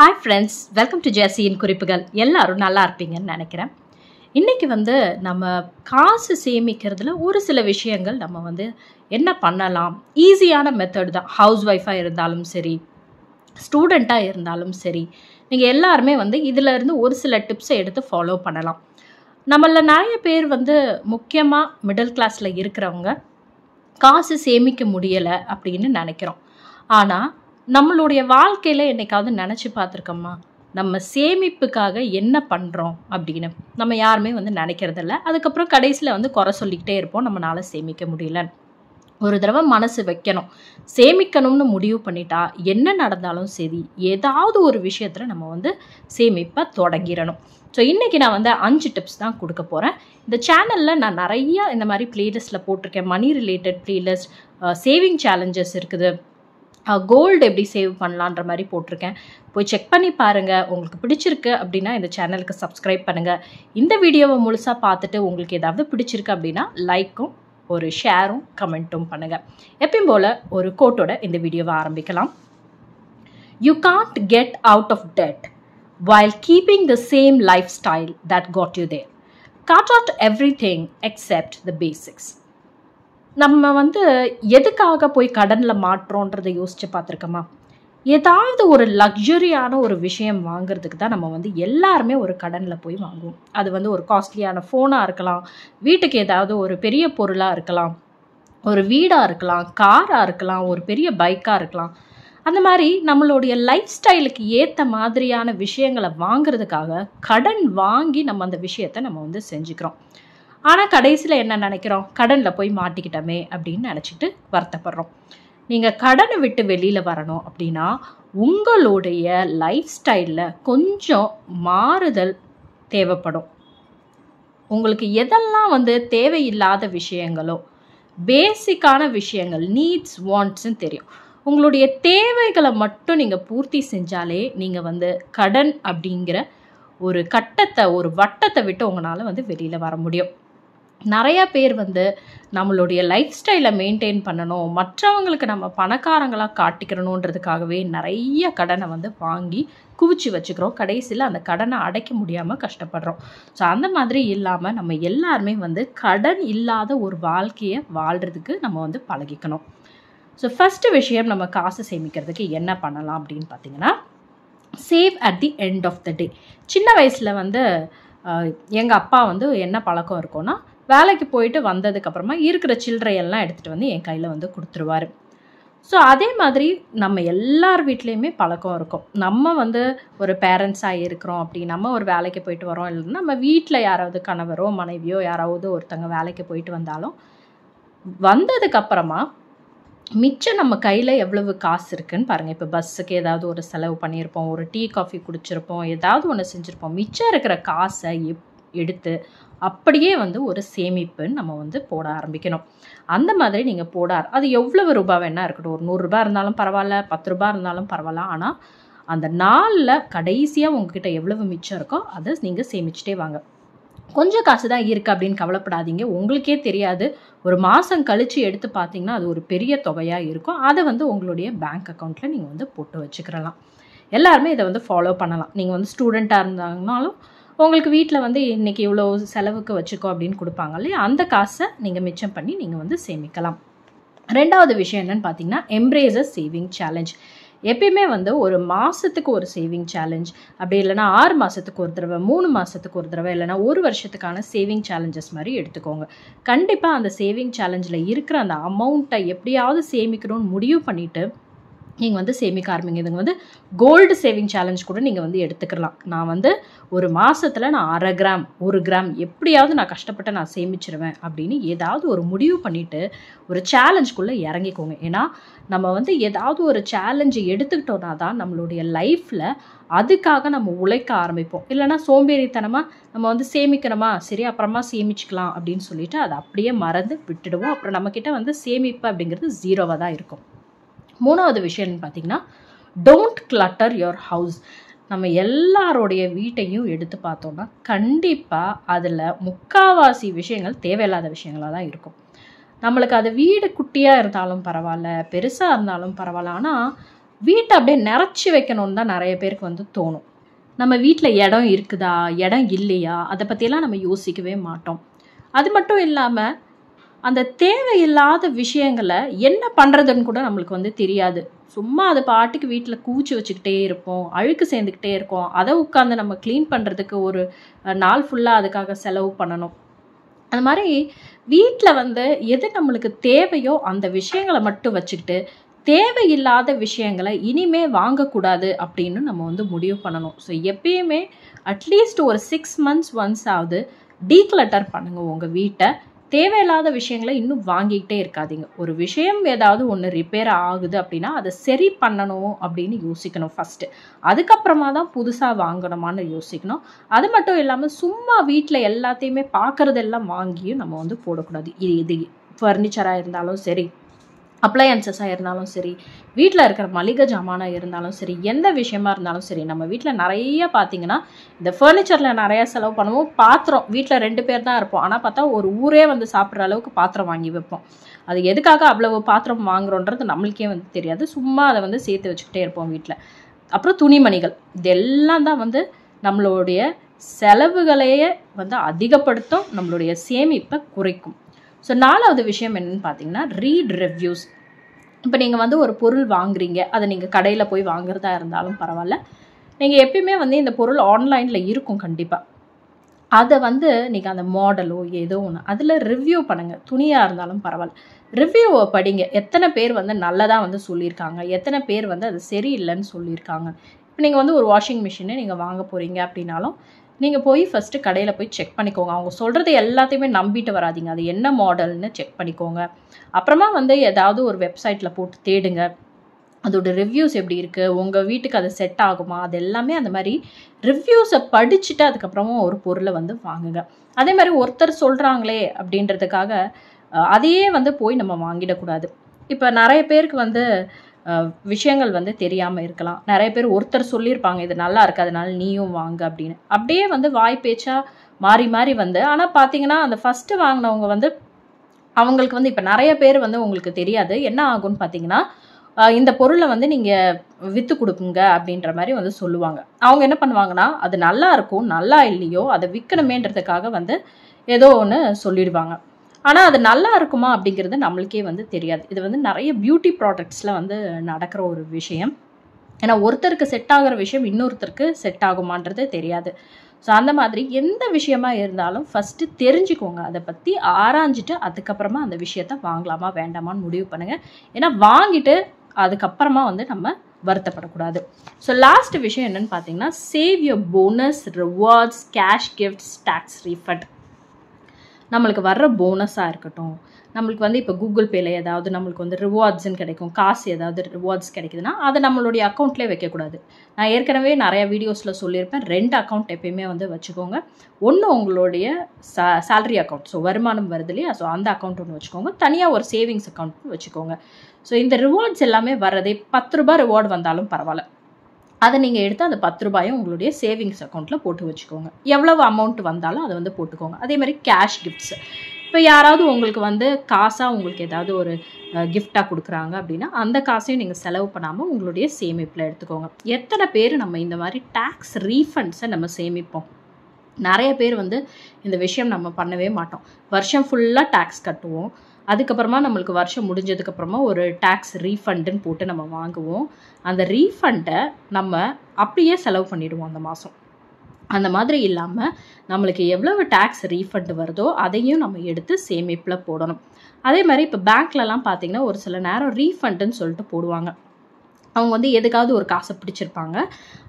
hi friends welcome to ஜேசியின் குறிப்புகள் எல்லாரும் நல்லா இருப்பீங்கன்னு நினைக்கிறேன் இன்றைக்கி வந்து நம்ம காசு சேமிக்கிறதுல ஒரு சில விஷயங்கள் நம்ம வந்து என்ன பண்ணலாம் ஈஸியான மெத்தட் தான் ஹவுஸ் ஒய்ஃபாக இருந்தாலும் சரி ஸ்டூடெண்ட்டாக இருந்தாலும் சரி நீங்கள் எல்லாருமே வந்து இதிலேருந்து ஒரு சில டிப்ஸை எடுத்து ஃபாலோ பண்ணலாம் நம்மள நிறைய பேர் வந்து முக்கியமாக மிடில் கிளாஸில் இருக்கிறவங்க காசு சேமிக்க முடியலை அப்படின்னு நினைக்கிறோம் ஆனால் நம்மளுடைய வாழ்க்கையில் என்னைக்காவது நினச்சி பார்த்துருக்கோம்மா நம்ம சேமிப்புக்காக என்ன பண்ணுறோம் அப்படின்னு நம்ம யாருமே வந்து நினைக்கிறதில்ல அதுக்கப்புறம் கடைசியில் வந்து குறை சொல்லிக்கிட்டே இருப்போம் நம்மளால் சேமிக்க முடியல ஒரு தடவை மனசு வைக்கணும் சேமிக்கணும்னு முடிவு பண்ணிட்டா என்ன நடந்தாலும் சரி ஏதாவது ஒரு விஷயத்தில் நம்ம வந்து சேமிப்பை தொடங்கிடணும் ஸோ இன்றைக்கி நான் வந்து அஞ்சு டிப்ஸ் தான் கொடுக்க போகிறேன் இந்த சேனலில் நான் நிறையா இந்த மாதிரி ப்ளேலிஸ்ட்டில் போட்டிருக்கேன் money related playlist saving challenges இருக்குது கோல்டு எப்படி சேவ் பண்ணலான்ற மாதிரி போட்டிருக்கேன் போய் செக் பண்ணி பாருங்கள் உங்களுக்கு பிடிச்சிருக்கு அப்படின்னா இந்த சேனலுக்கு சப்ஸ்கிரைப் பண்ணுங்கள் இந்த வீடியோவை முழுசாக பார்த்துட்டு உங்களுக்கு ஏதாவது பிடிச்சிருக்கு அப்படின்னா லைக்கும் ஒரு ஷேரும் கமெண்ட்டும் பண்ணுங்கள் எப்பயும் போல் ஒரு கோட்டோட இந்த வீடியோவை ஆரம்பிக்கலாம் you can't get out of debt while keeping the same lifestyle that got you there cut out everything except the basics நம்ம வந்து எதுக்காக போய் கடனில் மாட்டுறோன்றதை யோசித்து பார்த்துருக்கோமா ஏதாவது ஒரு லக்ஸுரியான ஒரு விஷயம் வாங்குறதுக்கு தான் நம்ம வந்து எல்லாருமே ஒரு கடனில் போய் வாங்குவோம் அது வந்து ஒரு காஸ்ட்லியான ஃபோனாக இருக்கலாம் வீட்டுக்கு ஏதாவது ஒரு பெரிய பொருளாக இருக்கலாம் ஒரு வீடாக இருக்கலாம் காராக இருக்கலாம் ஒரு பெரிய பைக்காக இருக்கலாம் அந்த மாதிரி நம்மளுடைய லைஃப் ஸ்டைலுக்கு ஏற்ற மாதிரியான விஷயங்களை வாங்குறதுக்காக கடன் வாங்கி நம்ம அந்த விஷயத்தை நம்ம வந்து செஞ்சுக்கிறோம் ஆனால் கடைசியில் என்ன நினைக்கிறோம் கடனில் போய் மாட்டிக்கிட்டோமே அப்படின்னு நினச்சிட்டு வருத்தப்படுறோம் நீங்கள் கடனை விட்டு வெளியில் வரணும் அப்படின்னா உங்களுடைய லைஃப் ஸ்டைலில் கொஞ்சம் மாறுதல் தேவைப்படும் உங்களுக்கு எதெல்லாம் வந்து தேவையில்லாத விஷயங்களோ பேசிக்கான விஷயங்கள் நீட்ஸ் வாண்ட்ஸ்ன்னு தெரியும் உங்களுடைய தேவைகளை மட்டும் நீங்கள் பூர்த்தி செஞ்சாலே நீங்கள் வந்து கடன் அப்படிங்கிற ஒரு கட்டத்தை ஒரு வட்டத்தை விட்டு உங்களால் வந்து வெளியில் வர முடியும் நிறைய பேர் வந்து நம்மளுடைய லைஃப் ஸ்டைலை மெயின்டைன் பண்ணணும் மற்றவங்களுக்கு நம்ம பணக்காரங்களாக காட்டிக்கிறணுன்றதுக்காகவே நிறைய கடனை வந்து வாங்கி குவிச்சு வச்சுக்கிறோம் கடைசியில் அந்த கடனை அடைக்க முடியாமல் கஷ்டப்படுறோம் ஸோ அந்த மாதிரி இல்லாமல் நம்ம எல்லாருமே வந்து கடன் இல்லாத ஒரு வாழ்க்கையை வாழ்கிறதுக்கு நம்ம வந்து பழகிக்கணும் ஸோ ஃபஸ்ட்டு விஷயம் நம்ம காசு சேமிக்கிறதுக்கு என்ன பண்ணலாம் அப்படின்னு பார்த்தீங்கன்னா save at the end of the day சின்ன வயசில் வந்து எங்கள் அப்பா வந்து என்ன பழக்கம் இருக்கும்னா வேலைக்கு போயிட்டு வந்ததுக்கப்புறமா இருக்கிற எல்லாம் எடுத்துகிட்டு வந்து என் கையில் வந்து கொடுத்துருவார் ஸோ அதே மாதிரி நம்ம எல்லார் வீட்லேயுமே பழக்கம் இருக்கும் நம்ம வந்து ஒரு பேரண்ட்ஸாக இருக்கிறோம் அப்படி நம்ம ஒரு வேலைக்கு போயிட்டு வரோம் இல்லைன்னா நம்ம வீட்டில் யாராவது கணவரோ மனைவியோ யாராவது ஒருத்தங்க வேலைக்கு போயிட்டு வந்தாலும் வந்ததுக்கப்புறமா மிச்சம் நம்ம கையில் எவ்வளவு காசு இருக்குன்னு பாருங்கள் இப்போ பஸ்ஸுக்கு ஏதாவது ஒரு செலவு பண்ணியிருப்போம் ஒரு டீ காஃபி குடிச்சிருப்போம் ஏதாவது ஒன்று செஞ்சுருப்போம் மிச்சம் இருக்கிற காசை எப் எடுத்து அப்படியே வந்து ஒரு சேமிப்புன்னு நம்ம வந்து போட ஆரம்பிக்கணும் அந்த மாதிரி நீங்கள் போடார் அது எவ்வளவு ரூபாய் வேணா இருக்கட்டும் ஒரு நூறுரூபா இருந்தாலும் பரவாயில்ல பத்து ரூபா இருந்தாலும் பரவாயில்ல ஆனால் அந்த நாளில் கடைசியாக உங்ககிட்ட எவ்வளவு மிச்சம் இருக்கோ அதை நீங்கள் சேமிச்சிட்டே வாங்க கொஞ்சம் காசு தான் இருக்குது அப்படின்னு கவலைப்படாதீங்க உங்களுக்கே தெரியாது ஒரு மாதம் கழித்து எடுத்து பார்த்தீங்கன்னா அது ஒரு பெரிய தொகையாக இருக்கும் அதை வந்து உங்களுடைய பேங்க் அக்கௌண்ட்டில் நீங்கள் வந்து போட்டு வச்சுக்கிறலாம் எல்லாருமே இதை வந்து ஃபாலோ பண்ணலாம் நீங்கள் வந்து ஸ்டூடெண்ட்டாக இருந்தாங்கனாலும் உங்களுக்கு வீட்டில் வந்து இன்றைக்கி இவ்வளோ செலவுக்கு வச்சுக்கோ அப்படின்னு கொடுப்பாங்க இல்லையா அந்த காசை நீங்கள் மிச்சம் பண்ணி நீங்கள் வந்து சேமிக்கலாம் ரெண்டாவது விஷயம் என்னென்னு பார்த்தீங்கன்னா எம்ப்ரேசஸ் சேவிங் சேலஞ்ச் எப்பயுமே வந்து ஒரு மாதத்துக்கு ஒரு சேவிங் சேலஞ்ச் அப்படி இல்லைனா ஆறு மாதத்துக்கு ஒரு தடவை மூணு மாதத்துக்கு ஒரு தடவை இல்லைனா ஒரு வருஷத்துக்கான சேவிங் சேலஞ்சஸ் மாதிரி எடுத்துக்கோங்க கண்டிப்பாக அந்த சேவிங் சேலஞ்சில் இருக்கிற அந்த அமௌண்ட்டை எப்படியாவது சேமிக்கணும்னு முடிவு பண்ணிவிட்டு நீங்கள் வந்து சேமிக்க ஆரம்பிங்க இதுங்க வந்து கோல்டு சேவிங் சேலஞ்ச் கூட நீங்கள் வந்து எடுத்துக்கலாம் நான் வந்து ஒரு மாதத்தில் நான் அரை கிராம் ஒரு கிராம் எப்படியாவது நான் கஷ்டப்பட்டு நான் சேமிச்சிருவேன் அப்படின்னு ஏதாவது ஒரு முடிவு பண்ணிவிட்டு ஒரு சேலஞ்சுக்குள்ளே இறங்கிக்கோங்க ஏன்னா நம்ம வந்து ஏதாவது ஒரு சேலஞ்சை எடுத்துக்கிட்டோன்னா தான் நம்மளுடைய லைஃப்பில் அதுக்காக நம்ம உழைக்க ஆரம்பிப்போம் இல்லைனா சோம்பேறித்தனமாக நம்ம வந்து சேமிக்கிறோமா சரி அப்புறமா சேமிச்சுக்கலாம் அப்படின்னு சொல்லிட்டு அதை அப்படியே மறந்து விட்டுடுவோம் அப்புறம் நம்மக்கிட்ட வந்து சேமிப்பு அப்படிங்கிறது ஜீரோவாக தான் இருக்கும் மூணாவது விஷயம்னு பார்த்தீங்கன்னா டோன்ட் கிளட்டர் யுவர் ஹவுஸ் நம்ம எல்லாருடைய வீட்டையும் எடுத்து பார்த்தோம்னா கண்டிப்பாக அதில் முக்காவாசி விஷயங்கள் தேவையில்லாத விஷயங்களாக தான் இருக்கும் நம்மளுக்கு அது வீடு குட்டியாக இருந்தாலும் பரவாயில்ல பெருசாக இருந்தாலும் பரவாயில்ல ஆனால் வீட்டை அப்படியே நிறச்சி வைக்கணும்னு தான் நிறைய பேருக்கு வந்து தோணும் நம்ம வீட்டில் இடம் இருக்குதா இடம் இல்லையா அதை பற்றியெல்லாம் நம்ம யோசிக்கவே மாட்டோம் அது மட்டும் இல்லாமல் அந்த தேவையில்லாத விஷயங்களை என்ன பண்ணுறதுன்னு கூட நம்மளுக்கு வந்து தெரியாது சும்மா அது பாட்டுக்கு வீட்டில் கூச்சி வச்சுக்கிட்டே இருப்போம் அழுக்கு சேர்ந்துக்கிட்டே இருக்கோம் அதை உட்காந்து நம்ம க்ளீன் பண்ணுறதுக்கு ஒரு நாள் ஃபுல்லாக அதுக்காக செலவு பண்ணணும் அது மாதிரி வீட்டில் வந்து எது நம்மளுக்கு தேவையோ அந்த விஷயங்களை மட்டும் வச்சுக்கிட்டு தேவையில்லாத விஷயங்களை இனிமே வாங்கக்கூடாது அப்படின்னு நம்ம வந்து முடிவு பண்ணணும் ஸோ எப்பயுமே அட்லீஸ்ட் ஒரு சிக்ஸ் மந்த்ஸ் ஒன்ஸ் ஆகுது டீக்லட்டர் பண்ணுங்கள் உங்கள் வீட்டை தேவையில்லாத விஷயங்களை இன்னும் வாங்கிக்கிட்டே இருக்காதீங்க ஒரு விஷயம் ஏதாவது ஒன்று ரிப்பேர் ஆகுது அப்படின்னா அதை சரி பண்ணணும் அப்படின்னு யோசிக்கணும் ஃபஸ்ட்டு அதுக்கப்புறமா தான் புதுசாக வாங்கணுமான்னு யோசிக்கணும் அது மட்டும் இல்லாமல் சும்மா வீட்டில் எல்லாத்தையுமே பார்க்குறதெல்லாம் வாங்கியும் நம்ம வந்து போடக்கூடாது இது இது ஃபர்னிச்சராக இருந்தாலும் சரி அப்ளையன்சஸாக இருந்தாலும் சரி வீட்டில் இருக்கிற மளிகை ஜாமானாக இருந்தாலும் சரி எந்த விஷயமா இருந்தாலும் சரி நம்ம வீட்டில் நிறைய பார்த்தீங்கன்னா இந்த ஃபர்னிச்சரில் நிறையா செலவு பண்ணுவோம் பாத்திரம் வீட்டில் ரெண்டு பேர் தான் இருப்போம் ஆனால் பார்த்தா ஒரு ஊரே வந்து சாப்பிட்ற அளவுக்கு பாத்திரம் வாங்கி வைப்போம் அது எதுக்காக அவ்வளவு பாத்திரம் வாங்குறோன்றது நம்மளுக்கே வந்து தெரியாது சும்மா அதை வந்து சேர்த்து வச்சுக்கிட்டே இருப்போம் வீட்டில் அப்புறம் துணிமணிகள் இதெல்லாம் தான் வந்து நம்மளுடைய செலவுகளையே வந்து அதிகப்படுத்தும் நம்மளுடைய சேமிப்பை குறைக்கும் ஸோ நாலாவது விஷயம் என்னென்னு பார்த்தீங்கன்னா ரீட் ரிவ்யூஸ் இப்போ நீங்கள் வந்து ஒரு பொருள் வாங்குறீங்க அதை நீங்கள் கடையில் போய் வாங்குறதா இருந்தாலும் பரவாயில்ல நீங்கள் எப்பயுமே வந்து இந்த பொருள் ஆன்லைனில் இருக்கும் கண்டிப்பாக அதை வந்து நீங்கள் அந்த மாடலோ ஏதோ ஒன்று அதில் ரிவ்யூ பண்ணுங்கள் துணியாக இருந்தாலும் பரவாயில்ல ரிவ்யூவை படிங்க எத்தனை பேர் வந்து நல்லதாக வந்து சொல்லியிருக்காங்க எத்தனை பேர் வந்து அது சரியில்லைன்னு சொல்லியிருக்காங்க இப்போ நீங்கள் வந்து ஒரு வாஷிங் மிஷினே நீங்கள் வாங்க போகிறீங்க அப்படின்னாலும் நீங்கள் போய் ஃபஸ்ட்டு கடையில் போய் செக் பண்ணிக்கோங்க அவங்க சொல்கிறது எல்லாத்தையுமே நம்பிட்டு வராதிங்க அது என்ன மாடல்னு செக் பண்ணிக்கோங்க அப்புறமா வந்து ஏதாவது ஒரு வெப்சைட்டில் போட்டு தேடுங்க அதோட ரிவ்யூஸ் எப்படி இருக்குது உங்கள் வீட்டுக்கு அது செட் ஆகுமா அது எல்லாமே அந்த மாதிரி ரிவ்யூஸை படிச்சுட்டு அதுக்கப்புறமும் ஒரு பொருளை வந்து வாங்குங்க அதே மாதிரி ஒருத்தர் சொல்கிறாங்களே அப்படின்றதுக்காக அதையே வந்து போய் நம்ம வாங்கிடக்கூடாது இப்போ நிறைய பேருக்கு வந்து விஷயங்கள் வந்து தெரியாமல் இருக்கலாம் நிறைய பேர் ஒருத்தர் சொல்லியிருப்பாங்க இது நல்லா இருக்கு அதனால நீயும் வாங்க அப்படின்னு அப்படியே வந்து வாய் பேச்சாக மாறி மாறி வந்து ஆனால் பார்த்தீங்கன்னா அந்த ஃபஸ்ட்டு வாங்கினவங்க வந்து அவங்களுக்கு வந்து இப்போ நிறைய பேர் வந்து உங்களுக்கு தெரியாது என்ன ஆகும்னு பார்த்தீங்கன்னா இந்த பொருளை வந்து நீங்கள் விற்று கொடுக்குங்க அப்படின்ற மாதிரி வந்து சொல்லுவாங்க அவங்க என்ன பண்ணுவாங்கன்னா அது நல்லா இருக்கும் நல்லா இல்லையோ அதை விற்கணுமேன்றதுக்காக வந்து ஏதோ ஒன்று சொல்லிடுவாங்க ஆனால் அது நல்லா இருக்குமா அப்படிங்கிறது நம்மளுக்கே வந்து தெரியாது இது வந்து நிறைய பியூட்டி ப்ராடக்ட்ஸில் வந்து நடக்கிற ஒரு விஷயம் ஏன்னா ஒருத்தருக்கு செட் ஆகிற விஷயம் இன்னொருத்தருக்கு செட் ஆகுமான்றது தெரியாது ஸோ அந்த மாதிரி எந்த விஷயமா இருந்தாலும் ஃபஸ்ட்டு தெரிஞ்சுக்கோங்க அதை பற்றி ஆராய்ஞ்சிட்டு அதுக்கப்புறமா அந்த விஷயத்த வாங்கலாமா வேண்டாமான்னு முடிவு பண்ணுங்கள் ஏன்னா வாங்கிட்டு அதுக்கப்புறமா வந்து நம்ம வருத்தப்படக்கூடாது ஸோ லாஸ்ட் விஷயம் என்னன்னு பார்த்தீங்கன்னா save your bonus rewards cash gifts tax refund நம்மளுக்கு வர்ற போனஸாக இருக்கட்டும் நம்மளுக்கு வந்து இப்போ கூகுள் பேல ஏதாவது நம்மளுக்கு வந்து ரிவார்ட்ஸ்ன்னு கிடைக்கும் காசு ஏதாவது ரிவார்ட்ஸ் கிடைக்குதுன்னா அதை நம்மளுடைய அக்கௌண்ட்லேயே வைக்கக்கூடாது நான் ஏற்கனவே நிறைய வீடியோஸில் சொல்லியிருப்பேன் ரெண்டு அக்கௌண்ட் எப்பயுமே வந்து வச்சுக்கோங்க ஒன்று உங்களுடைய சா சேலரி அக்கௌண்ட் ஸோ வருமானம் வருது இல்லையா ஸோ அந்த அக்கௌண்ட் ஒன்று வச்சுக்கோங்க தனியாக ஒரு சேவிங்ஸ் அக்கௌண்ட் வச்சுக்கோங்க ஸோ இந்த ரிவார்ட்ஸ் எல்லாமே வர்றதே பத்து ரூபாய் ரிவார்டு வந்தாலும் பரவாயில்ல அதை நீங்கள் எடுத்து அந்த பத்து ரூபாயும் உங்களுடைய சேவிங்ஸ் அக்கௌண்ட்டில் போட்டு வச்சுக்கோங்க எவ்வளவு அமௌண்ட் வந்தாலும் அதை வந்து போட்டுக்கோங்க அதே மாதிரி கேஷ் கிஃப்ட்ஸ் இப்போ யாராவது உங்களுக்கு வந்து காசாக உங்களுக்கு ஏதாவது ஒரு கிஃப்டாக கொடுக்குறாங்க அப்படின்னா அந்த காசையும் நீங்கள் செலவு பண்ணாமல் உங்களுடைய சேமிப்பில் எடுத்துக்கோங்க எத்தனை பேர் நம்ம இந்த மாதிரி டேக்ஸ் ரீஃபண்ட்ஸை நம்ம சேமிப்போம் நிறைய பேர் வந்து இந்த விஷயம் நம்ம பண்ணவே மாட்டோம் வருஷம் ஃபுல்லாக டேக்ஸ் கட்டுவோம் அதுக்கப்புறமா நம்மளுக்கு வருஷம் முடிஞ்சதுக்கப்புறமா ஒரு டேக்ஸ் ரீஃபண்டுன்னு போட்டு நம்ம வாங்குவோம் அந்த ரீஃபண்டை நம்ம அப்படியே செலவு பண்ணிவிடுவோம் அந்த மாதம் அந்த மாதிரி இல்லாமல் நம்மளுக்கு எவ்வளவு டேக்ஸ் ரீஃபண்ட் வருதோ அதையும் நம்ம எடுத்து சேமிப்பில் போடணும் அதே மாதிரி இப்போ பேங்க்லலாம் பார்த்திங்கன்னா ஒரு சில நேரம் ரீஃபண்டுன்னு சொல்லிட்டு போடுவாங்க அவங்க வந்து எதுக்காவது ஒரு காசை பிடிச்சிருப்பாங்க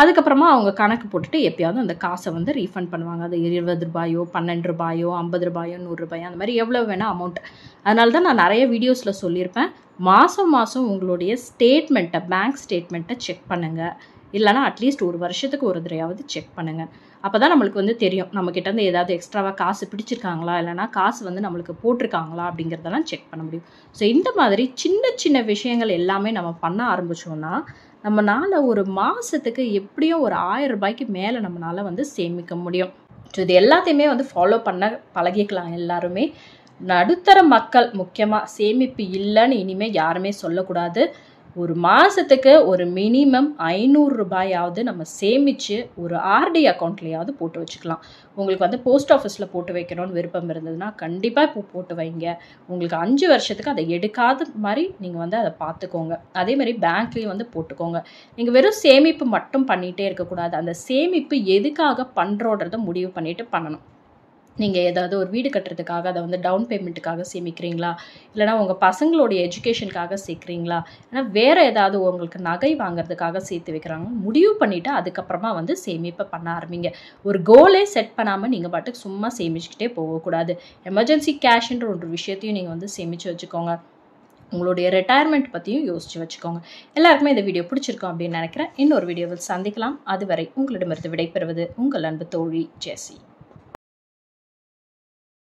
அதுக்கப்புறமா அவங்க கணக்கு போட்டுட்டு எப்பயாவது அந்த காசை வந்து ரீஃபண்ட் பண்ணுவாங்க அது இருபது ரூபாயோ பன்னெண்டு ரூபாயோ ஐம்பது ரூபாயோ நூறுரூபாயோ அந்த மாதிரி எவ்வளோ வேணால் அமௌண்ட் அதனால தான் நான் நிறைய வீடியோஸில் சொல்லியிருப்பேன் மாதம் மாதம் உங்களுடைய ஸ்டேட்மெண்ட்டை பேங்க் ஸ்டேட்மெண்ட்டை செக் பண்ணுங்கள் இல்லைனா அட்லீஸ்ட் ஒரு வருஷத்துக்கு ஒரு தடையாவது செக் பண்ணுங்கள் அப்போ தான் நம்மளுக்கு வந்து தெரியும் நம்மக்கிட்டேருந்து ஏதாவது எக்ஸ்ட்ராவாக காசு பிடிச்சிருக்காங்களா இல்லைனா காசு வந்து நம்மளுக்கு போட்டிருக்காங்களா அப்படிங்கிறதெல்லாம் செக் பண்ண முடியும் ஸோ இந்த மாதிரி சின்ன சின்ன விஷயங்கள் எல்லாமே நம்ம பண்ண ஆரம்பித்தோம்னா நம்மளால் ஒரு மாதத்துக்கு எப்படியும் ஒரு ஆயிரம் ரூபாய்க்கு மேலே நம்மளால் வந்து சேமிக்க முடியும் ஸோ இது எல்லாத்தையுமே வந்து ஃபாலோ பண்ண பழகிக்கலாம் எல்லாருமே நடுத்தர மக்கள் முக்கியமாக சேமிப்பு இல்லைன்னு இனிமேல் யாருமே சொல்லக்கூடாது ஒரு மாதத்துக்கு ஒரு மினிமம் ஐநூறு ரூபாயாவது நம்ம சேமித்து ஒரு ஆர்டி அக்கௌண்ட்லேயாவது போட்டு வச்சுக்கலாம் உங்களுக்கு வந்து போஸ்ட் ஆஃபீஸில் போட்டு வைக்கணும்னு விருப்பம் இருந்ததுன்னா கண்டிப்பாக இப்போ போட்டு வைங்க உங்களுக்கு அஞ்சு வருஷத்துக்கு அதை எடுக்காத மாதிரி நீங்கள் வந்து அதை பார்த்துக்கோங்க அதே மாதிரி பேங்க்லேயும் வந்து போட்டுக்கோங்க நீங்கள் வெறும் சேமிப்பு மட்டும் பண்ணிகிட்டே இருக்கக்கூடாது அந்த சேமிப்பு எதுக்காக பண்ணுறோன்றதை முடிவு பண்ணிவிட்டு பண்ணணும் நீங்கள் ஏதாவது ஒரு வீடு கட்டுறதுக்காக அதை வந்து டவுன் பேமெண்ட்டுக்காக சேமிக்கிறீங்களா இல்லைனா உங்கள் பசங்களுடைய எஜுகேஷனுக்காக சேர்க்குறீங்களா ஏன்னா வேறு ஏதாவது உங்களுக்கு நகை வாங்குறதுக்காக சேர்த்து வைக்கிறாங்க முடிவு பண்ணிவிட்டு அதுக்கப்புறமா வந்து சேமிப்பை பண்ண ஆரம்பிங்க ஒரு கோலே செட் பண்ணாமல் நீங்கள் பாட்டுக்கு சும்மா சேமிச்சுக்கிட்டே போகக்கூடாது எமர்ஜென்சி கேஷ்ன்ற ஒரு விஷயத்தையும் நீங்கள் வந்து சேமித்து வச்சுக்கோங்க உங்களுடைய ரிட்டையர்மெண்ட் பற்றியும் யோசித்து வச்சுக்கோங்க எல்லாருக்குமே இந்த வீடியோ பிடிச்சிருக்கோம் அப்படின்னு நினைக்கிறேன் இன்னொரு வீடியோவில் சந்திக்கலாம் அதுவரை உங்களிடமிருந்து விடைபெறுவது உங்கள் அன்பு தோழி ஜெசி